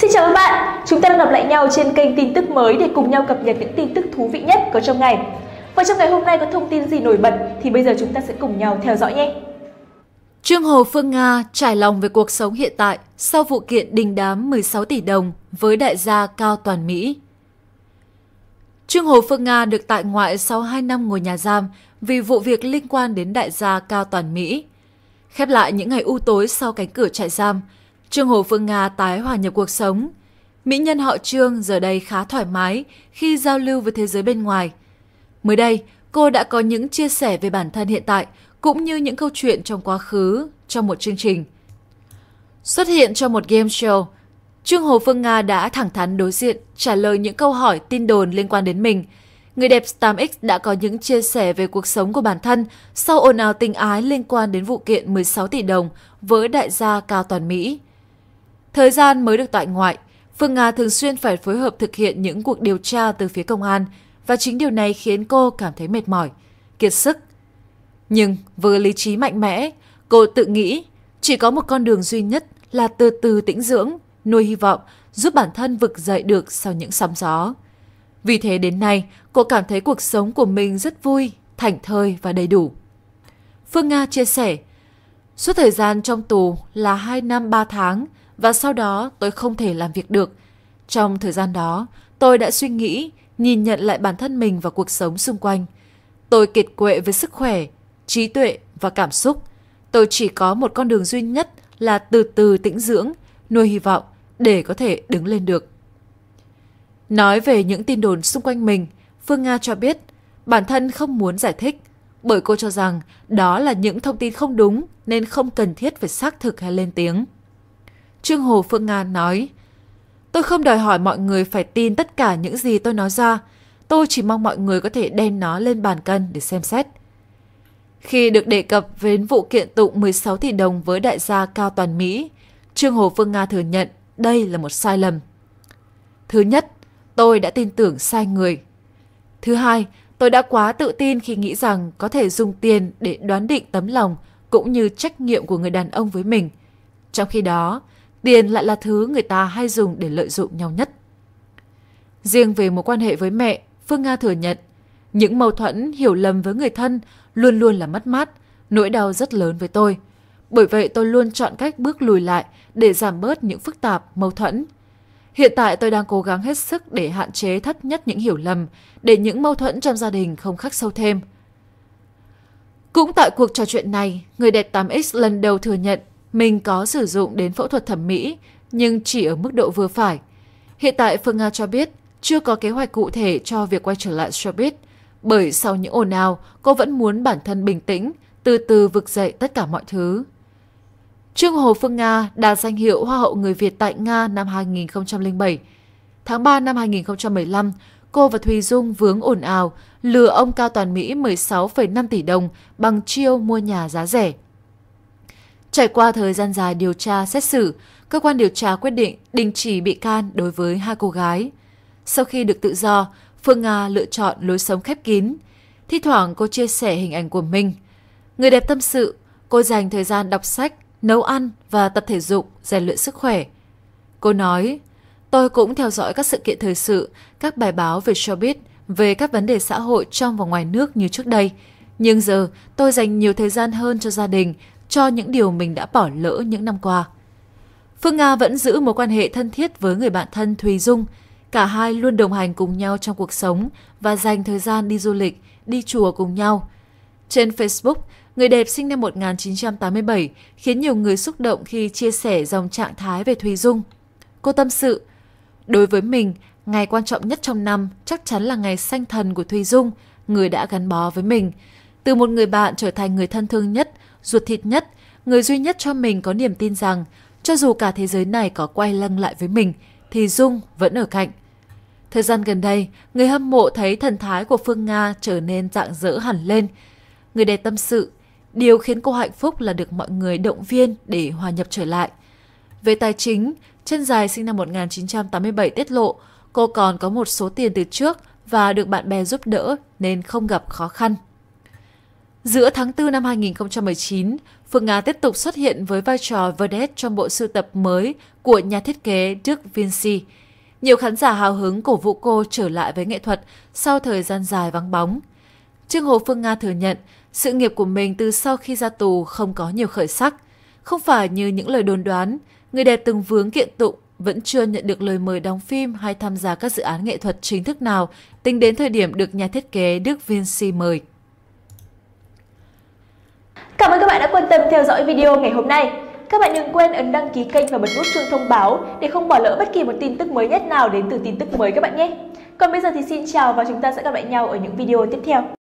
Xin chào các bạn, chúng ta đang gặp lại nhau trên kênh tin tức mới để cùng nhau cập nhật những tin tức thú vị nhất có trong ngày. Và trong ngày hôm nay có thông tin gì nổi bật thì bây giờ chúng ta sẽ cùng nhau theo dõi nhé. Trương Hồ Phương Nga trải lòng về cuộc sống hiện tại sau vụ kiện đình đám 16 tỷ đồng với đại gia Cao Toàn Mỹ. Trương Hồ Phương Nga được tại ngoại sau 2 năm ngồi nhà giam vì vụ việc liên quan đến đại gia Cao Toàn Mỹ. Khép lại những ngày u tối sau cánh cửa trại giam – Trương Hồ Phương Nga tái hòa nhập cuộc sống. Mỹ nhân họ Trương giờ đây khá thoải mái khi giao lưu với thế giới bên ngoài. Mới đây, cô đã có những chia sẻ về bản thân hiện tại cũng như những câu chuyện trong quá khứ trong một chương trình. Xuất hiện trong một game show, Trương Hồ Phương Nga đã thẳng thắn đối diện trả lời những câu hỏi tin đồn liên quan đến mình. Người đẹp 8X đã có những chia sẻ về cuộc sống của bản thân sau ồn ào tình ái liên quan đến vụ kiện 16 tỷ đồng với đại gia Cao Toàn Mỹ. Thời gian mới được tại ngoại, Phương Nga thường xuyên phải phối hợp thực hiện những cuộc điều tra từ phía công an và chính điều này khiến cô cảm thấy mệt mỏi, kiệt sức. Nhưng với lý trí mạnh mẽ, cô tự nghĩ chỉ có một con đường duy nhất là từ từ tĩnh dưỡng, nuôi hy vọng, giúp bản thân vực dậy được sau những sóng gió. Vì thế đến nay, cô cảm thấy cuộc sống của mình rất vui, thảnh thơi và đầy đủ. Phương Nga chia sẻ, suốt thời gian trong tù là 2 năm 3 tháng – và sau đó tôi không thể làm việc được. Trong thời gian đó, tôi đã suy nghĩ, nhìn nhận lại bản thân mình và cuộc sống xung quanh. Tôi kiệt quệ với sức khỏe, trí tuệ và cảm xúc. Tôi chỉ có một con đường duy nhất là từ từ tĩnh dưỡng, nuôi hy vọng để có thể đứng lên được. Nói về những tin đồn xung quanh mình, Phương Nga cho biết bản thân không muốn giải thích bởi cô cho rằng đó là những thông tin không đúng nên không cần thiết phải xác thực hay lên tiếng. Trương Hồ Phương Nga nói, Tôi không đòi hỏi mọi người phải tin tất cả những gì tôi nói ra, tôi chỉ mong mọi người có thể đem nó lên bàn cân để xem xét. Khi được đề cập về vụ kiện tụng 16 tỷ đồng với đại gia Cao Toàn Mỹ, Trương Hồ Phương Nga thừa nhận đây là một sai lầm. Thứ nhất, tôi đã tin tưởng sai người. Thứ hai, tôi đã quá tự tin khi nghĩ rằng có thể dùng tiền để đoán định tấm lòng cũng như trách nhiệm của người đàn ông với mình. Trong khi đó, tiền lại là thứ người ta hay dùng để lợi dụng nhau nhất. Riêng về mối quan hệ với mẹ, Phương Nga thừa nhận, những mâu thuẫn, hiểu lầm với người thân luôn luôn là mất mát, nỗi đau rất lớn với tôi. Bởi vậy tôi luôn chọn cách bước lùi lại để giảm bớt những phức tạp, mâu thuẫn. Hiện tại tôi đang cố gắng hết sức để hạn chế thấp nhất những hiểu lầm, để những mâu thuẫn trong gia đình không khắc sâu thêm. Cũng tại cuộc trò chuyện này, người đẹp 8X lần đầu thừa nhận mình có sử dụng đến phẫu thuật thẩm mỹ, nhưng chỉ ở mức độ vừa phải. Hiện tại Phương Nga cho biết chưa có kế hoạch cụ thể cho việc quay trở lại showbiz, bởi sau những ồn ào, cô vẫn muốn bản thân bình tĩnh, từ từ vực dậy tất cả mọi thứ. Trương Hồ Phương Nga đạt danh hiệu Hoa hậu người Việt tại Nga năm 2007. Tháng 3 năm 2015, cô và Thùy Dung vướng ồn ào, lừa ông Cao Toàn Mỹ 16,5 tỷ đồng bằng chiêu mua nhà giá rẻ. Trải qua thời gian dài điều tra xét xử, cơ quan điều tra quyết định đình chỉ bị can đối với hai cô gái. Sau khi được tự do, Phương Nga lựa chọn lối sống khép kín. Thi thoảng cô chia sẻ hình ảnh của mình. Người đẹp tâm sự, cô dành thời gian đọc sách, nấu ăn và tập thể dục, rèn luyện sức khỏe. Cô nói, tôi cũng theo dõi các sự kiện thời sự, các bài báo về showbiz, về các vấn đề xã hội trong và ngoài nước như trước đây. Nhưng giờ tôi dành nhiều thời gian hơn cho gia đình cho những điều mình đã bỏ lỡ những năm qua. Phương Nga vẫn giữ mối quan hệ thân thiết với người bạn thân Thùy Dung. Cả hai luôn đồng hành cùng nhau trong cuộc sống và dành thời gian đi du lịch, đi chùa cùng nhau. Trên Facebook, người đẹp sinh năm 1987 khiến nhiều người xúc động khi chia sẻ dòng trạng thái về Thùy Dung. Cô tâm sự, đối với mình, ngày quan trọng nhất trong năm chắc chắn là ngày sanh thần của Thùy Dung, người đã gắn bó với mình – từ một người bạn trở thành người thân thương nhất, ruột thịt nhất, người duy nhất cho mình có niềm tin rằng cho dù cả thế giới này có quay lưng lại với mình thì Dung vẫn ở cạnh. Thời gian gần đây, người hâm mộ thấy thần thái của Phương Nga trở nên dạng dỡ hẳn lên. Người đẹp tâm sự, điều khiến cô hạnh phúc là được mọi người động viên để hòa nhập trở lại. Về tài chính, chân dài sinh năm 1987 tiết lộ cô còn có một số tiền từ trước và được bạn bè giúp đỡ nên không gặp khó khăn. Giữa tháng 4 năm 2019, Phương Nga tiếp tục xuất hiện với vai trò vedette trong bộ sưu tập mới của nhà thiết kế Đức Vinci. Nhiều khán giả hào hứng cổ vũ cô trở lại với nghệ thuật sau thời gian dài vắng bóng. Trương Hồ Phương Nga thừa nhận sự nghiệp của mình từ sau khi ra tù không có nhiều khởi sắc. Không phải như những lời đồn đoán, người đẹp từng vướng kiện tụng vẫn chưa nhận được lời mời đóng phim hay tham gia các dự án nghệ thuật chính thức nào tính đến thời điểm được nhà thiết kế Đức Vinci mời. Cảm ơn các bạn đã quan tâm theo dõi video ngày hôm nay. Các bạn đừng quên ấn đăng ký kênh và bật nút chuông thông báo để không bỏ lỡ bất kỳ một tin tức mới nhất nào đến từ tin tức mới các bạn nhé. Còn bây giờ thì xin chào và chúng ta sẽ gặp lại nhau ở những video tiếp theo.